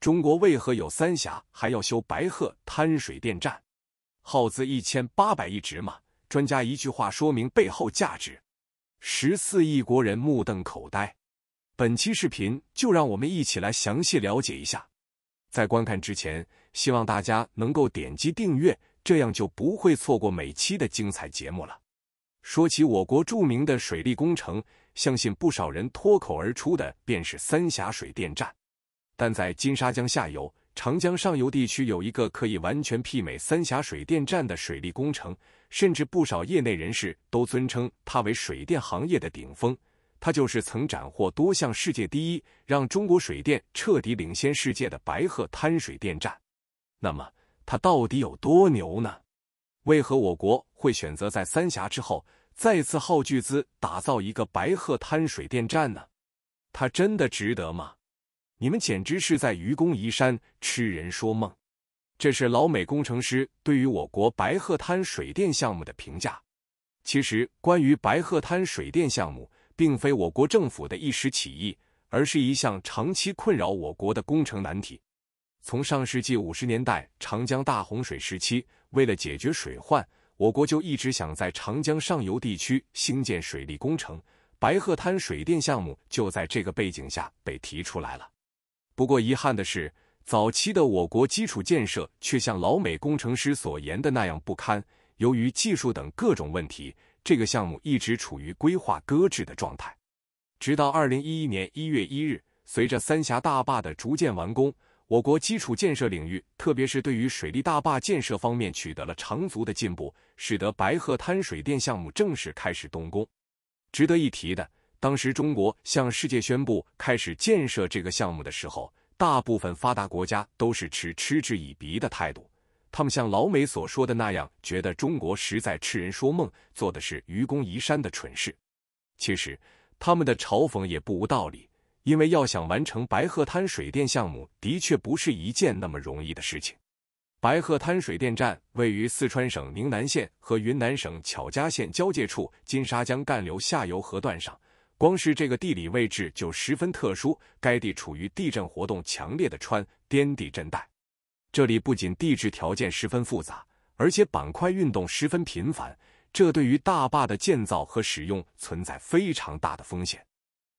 中国为何有三峡还要修白鹤滩水电站？耗资一千八百亿值吗？专家一句话说明背后价值，十四亿国人目瞪口呆。本期视频就让我们一起来详细了解一下。在观看之前，希望大家能够点击订阅，这样就不会错过每期的精彩节目了。说起我国著名的水利工程，相信不少人脱口而出的便是三峡水电站。但在金沙江下游、长江上游地区，有一个可以完全媲美三峡水电站的水利工程，甚至不少业内人士都尊称它为水电行业的顶峰。它就是曾斩获多项世界第一，让中国水电彻底领先世界的白鹤滩水电站。那么，它到底有多牛呢？为何我国会选择在三峡之后，再次耗巨资打造一个白鹤滩水电站呢？它真的值得吗？你们简直是在愚公移山、痴人说梦！这是老美工程师对于我国白鹤滩水电项目的评价。其实，关于白鹤滩水电项目，并非我国政府的一时起意，而是一项长期困扰我国的工程难题。从上世纪五十年代长江大洪水时期，为了解决水患，我国就一直想在长江上游地区兴建水利工程。白鹤滩水电项目就在这个背景下被提出来了。不过遗憾的是，早期的我国基础建设却像老美工程师所言的那样不堪。由于技术等各种问题，这个项目一直处于规划搁置的状态。直到二零一一年一月一日，随着三峡大坝的逐渐完工，我国基础建设领域，特别是对于水利大坝建设方面取得了长足的进步，使得白鹤滩水电项目正式开始动工。值得一提的。当时中国向世界宣布开始建设这个项目的时候，大部分发达国家都是持嗤之以鼻的态度。他们像老美所说的那样，觉得中国实在痴人说梦，做的是愚公移山的蠢事。其实他们的嘲讽也不无道理，因为要想完成白鹤滩水电项目，的确不是一件那么容易的事情。白鹤滩水电站位于四川省宁南县和云南省巧家县交界处金沙江干流下游河段上。光是这个地理位置就十分特殊，该地处于地震活动强烈的川滇地震带。这里不仅地质条件十分复杂，而且板块运动十分频繁，这对于大坝的建造和使用存在非常大的风险。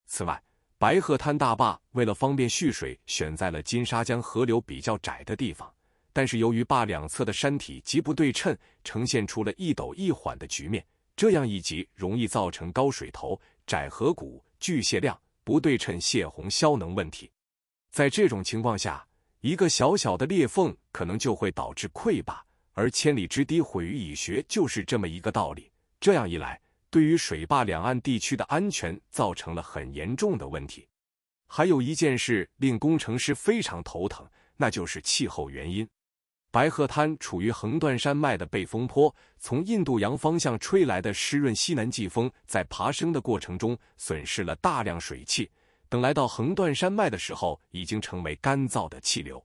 此外，白鹤滩大坝为了方便蓄水，选在了金沙江河流比较窄的地方，但是由于坝两侧的山体极不对称，呈现出了一陡一缓的局面，这样一急，容易造成高水头。窄河谷、巨泄量、不对称泄洪消能问题，在这种情况下，一个小小的裂缝可能就会导致溃坝，而千里之堤毁于蚁穴就是这么一个道理。这样一来，对于水坝两岸地区的安全造成了很严重的问题。还有一件事令工程师非常头疼，那就是气候原因。白鹤滩处于横断山脉的背风坡，从印度洋方向吹来的湿润西南季风，在爬升的过程中损失了大量水汽，等来到横断山脉的时候，已经成为干燥的气流。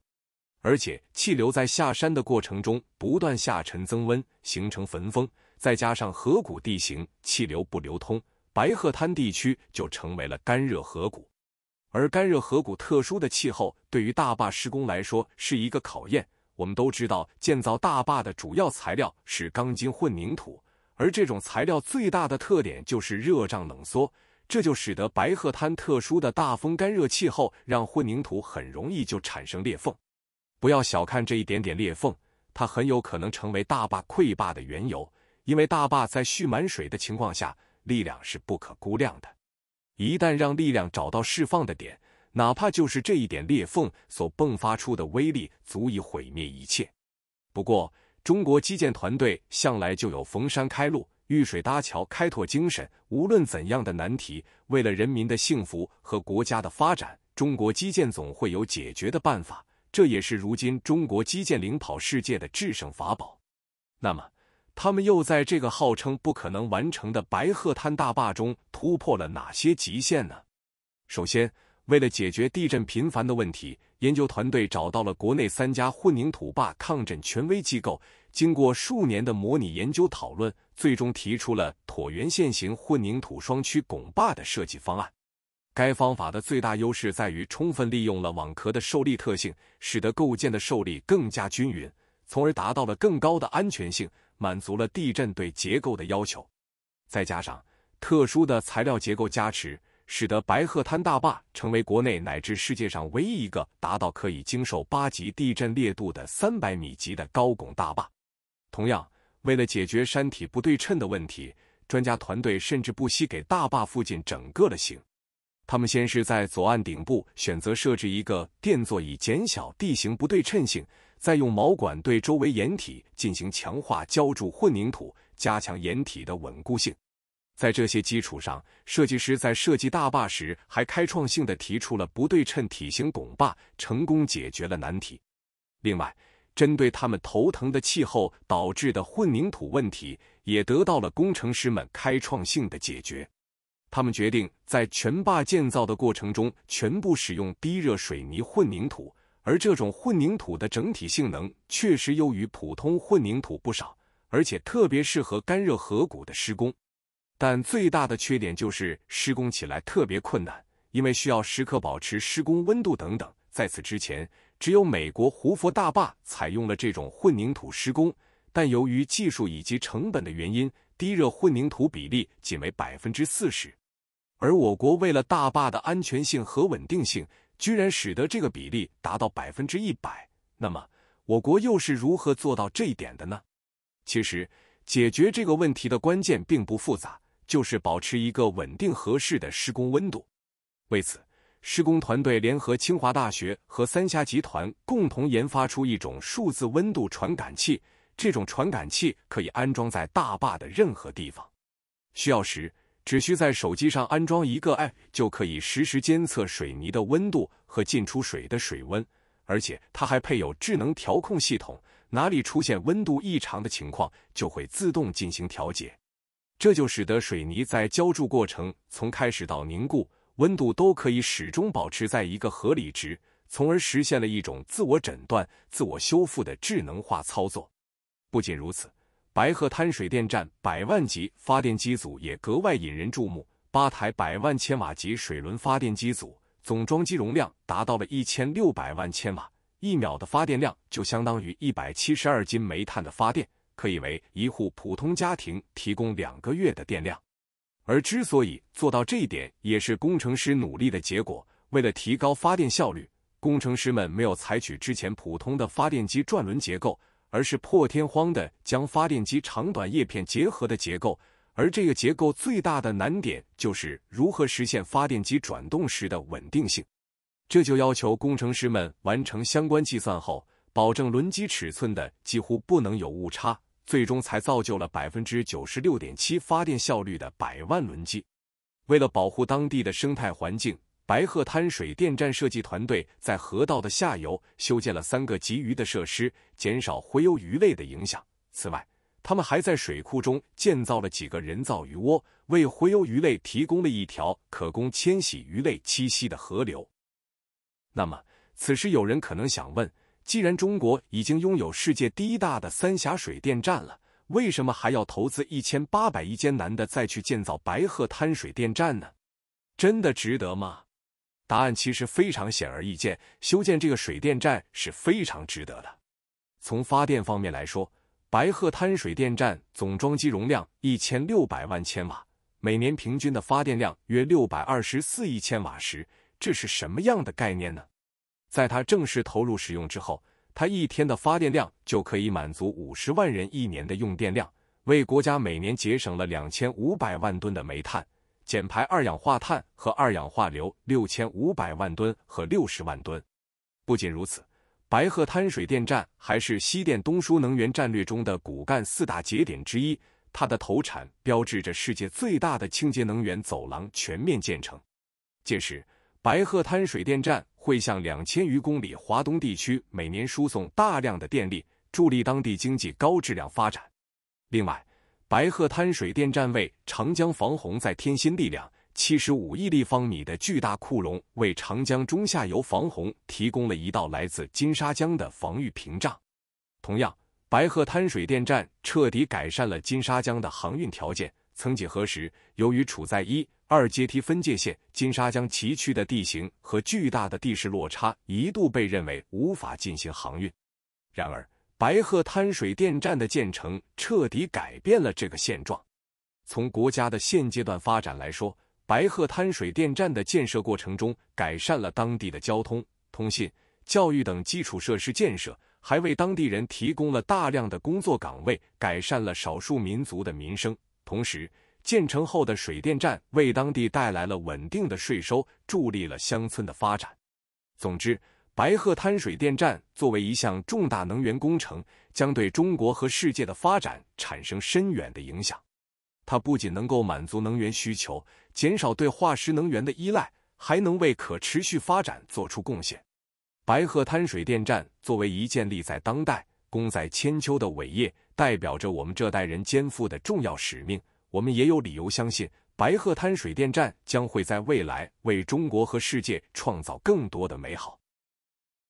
而且气流在下山的过程中不断下沉增温，形成焚风。再加上河谷地形，气流不流通，白鹤滩地区就成为了干热河谷。而干热河谷特殊的气候，对于大坝施工来说是一个考验。我们都知道，建造大坝的主要材料是钢筋混凝土，而这种材料最大的特点就是热胀冷缩。这就使得白鹤滩特殊的大风干热气候，让混凝土很容易就产生裂缝。不要小看这一点点裂缝，它很有可能成为大坝溃坝的缘由。因为大坝在蓄满水的情况下，力量是不可估量的，一旦让力量找到释放的点。哪怕就是这一点裂缝所迸发出的威力，足以毁灭一切。不过，中国基建团队向来就有逢山开路、遇水搭桥、开拓精神。无论怎样的难题，为了人民的幸福和国家的发展，中国基建总会有解决的办法。这也是如今中国基建领跑世界的制胜法宝。那么，他们又在这个号称不可能完成的白鹤滩大坝中突破了哪些极限呢？首先。为了解决地震频繁的问题，研究团队找到了国内三家混凝土坝抗震权威机构，经过数年的模拟研究讨论，最终提出了椭圆线型混凝土双曲拱坝的设计方案。该方法的最大优势在于充分利用了网壳的受力特性，使得构件的受力更加均匀，从而达到了更高的安全性，满足了地震对结构的要求。再加上特殊的材料结构加持。使得白鹤滩大坝成为国内乃至世界上唯一一个达到可以经受八级地震烈度的三百米级的高拱大坝。同样，为了解决山体不对称的问题，专家团队甚至不惜给大坝附近整个了形。他们先是在左岸顶部选择设置一个垫座，以减小地形不对称性；再用锚管对周围岩体进行强化浇筑混凝土，加强岩体的稳固性。在这些基础上，设计师在设计大坝时还开创性的提出了不对称体型拱坝，成功解决了难题。另外，针对他们头疼的气候导致的混凝土问题，也得到了工程师们开创性的解决。他们决定在全坝建造的过程中全部使用低热水泥混凝土，而这种混凝土的整体性能确实优于普通混凝土不少，而且特别适合干热河谷的施工。但最大的缺点就是施工起来特别困难，因为需要时刻保持施工温度等等。在此之前，只有美国胡佛大坝采用了这种混凝土施工，但由于技术以及成本的原因，低热混凝土比例仅为百分之四十。而我国为了大坝的安全性和稳定性，居然使得这个比例达到百分之一百。那么，我国又是如何做到这一点的呢？其实，解决这个问题的关键并不复杂。就是保持一个稳定合适的施工温度。为此，施工团队联合清华大学和三峡集团共同研发出一种数字温度传感器。这种传感器可以安装在大坝的任何地方，需要时只需在手机上安装一个 App，就可以实时监测水泥的温度和进出水的水温。而且，它还配有智能调控系统，哪里出现温度异常的情况，就会自动进行调节。这就使得水泥在浇筑过程从开始到凝固，温度都可以始终保持在一个合理值，从而实现了一种自我诊断、自我修复的智能化操作。不仅如此，白鹤滩水电站百万级发电机组也格外引人注目，八台百万千瓦级水轮发电机组总装机容量达到了一千六百万千瓦，一秒的发电量就相当于一百七十二斤煤炭的发电。可以为一户普通家庭提供两个月的电量，而之所以做到这一点，也是工程师努力的结果。为了提高发电效率，工程师们没有采取之前普通的发电机转轮结构，而是破天荒地将发电机长短叶片结合的结构。而这个结构最大的难点就是如何实现发电机转动时的稳定性，这就要求工程师们完成相关计算后，保证轮机尺寸的几乎不能有误差。最终才造就了百分之九十六点七发电效率的百万轮机。为了保护当地的生态环境，白鹤滩水电站设计团队在河道的下游修建了三个集鱼的设施，减少洄游鱼类的影响。此外，他们还在水库中建造了几个人造鱼窝，为洄游鱼类提供了一条可供迁徙鱼类栖息的河流。那么，此时有人可能想问。既然中国已经拥有世界第一大的三峡水电站了，为什么还要投资一千八百亿艰难的再去建造白鹤滩水电站呢？真的值得吗？答案其实非常显而易见，修建这个水电站是非常值得的。从发电方面来说，白鹤滩水电站总装机容量一千六百万千瓦，每年平均的发电量约六百二十四亿千瓦时，这是什么样的概念呢？在它正式投入使用之后，它一天的发电量就可以满足五十万人一年的用电量，为国家每年节省了两千五百万吨的煤炭，减排二氧化碳和二氧化硫六千五百万吨和六十万吨。不仅如此，白鹤滩水电站还是西电东输能源战略中的骨干四大节点之一，它的投产标志着世界最大的清洁能源走廊全面建成。届时，白鹤滩水电站。会向两千余公里华东地区每年输送大量的电力，助力当地经济高质量发展。另外，白鹤滩水电站为长江防洪再添新力量，七十五亿立方米的巨大库容为长江中下游防洪提供了一道来自金沙江的防御屏障。同样，白鹤滩水电站彻底改善了金沙江的航运条件。曾几何时，由于处在一、二阶梯分界线，金沙江崎岖的地形和巨大的地势落差，一度被认为无法进行航运。然而，白鹤滩水电站的建成彻底改变了这个现状。从国家的现阶段发展来说，白鹤滩水电站的建设过程中，改善了当地的交通、通信、教育等基础设施建设，还为当地人提供了大量的工作岗位，改善了少数民族的民生。同时，建成后的水电站为当地带来了稳定的税收，助力了乡村的发展。总之，白鹤滩水电站作为一项重大能源工程，将对中国和世界的发展产生深远的影响。它不仅能够满足能源需求，减少对化石能源的依赖，还能为可持续发展做出贡献。白鹤滩水电站作为一件立在当代、功在千秋的伟业。代表着我们这代人肩负的重要使命，我们也有理由相信，白鹤滩水电站将会在未来为中国和世界创造更多的美好。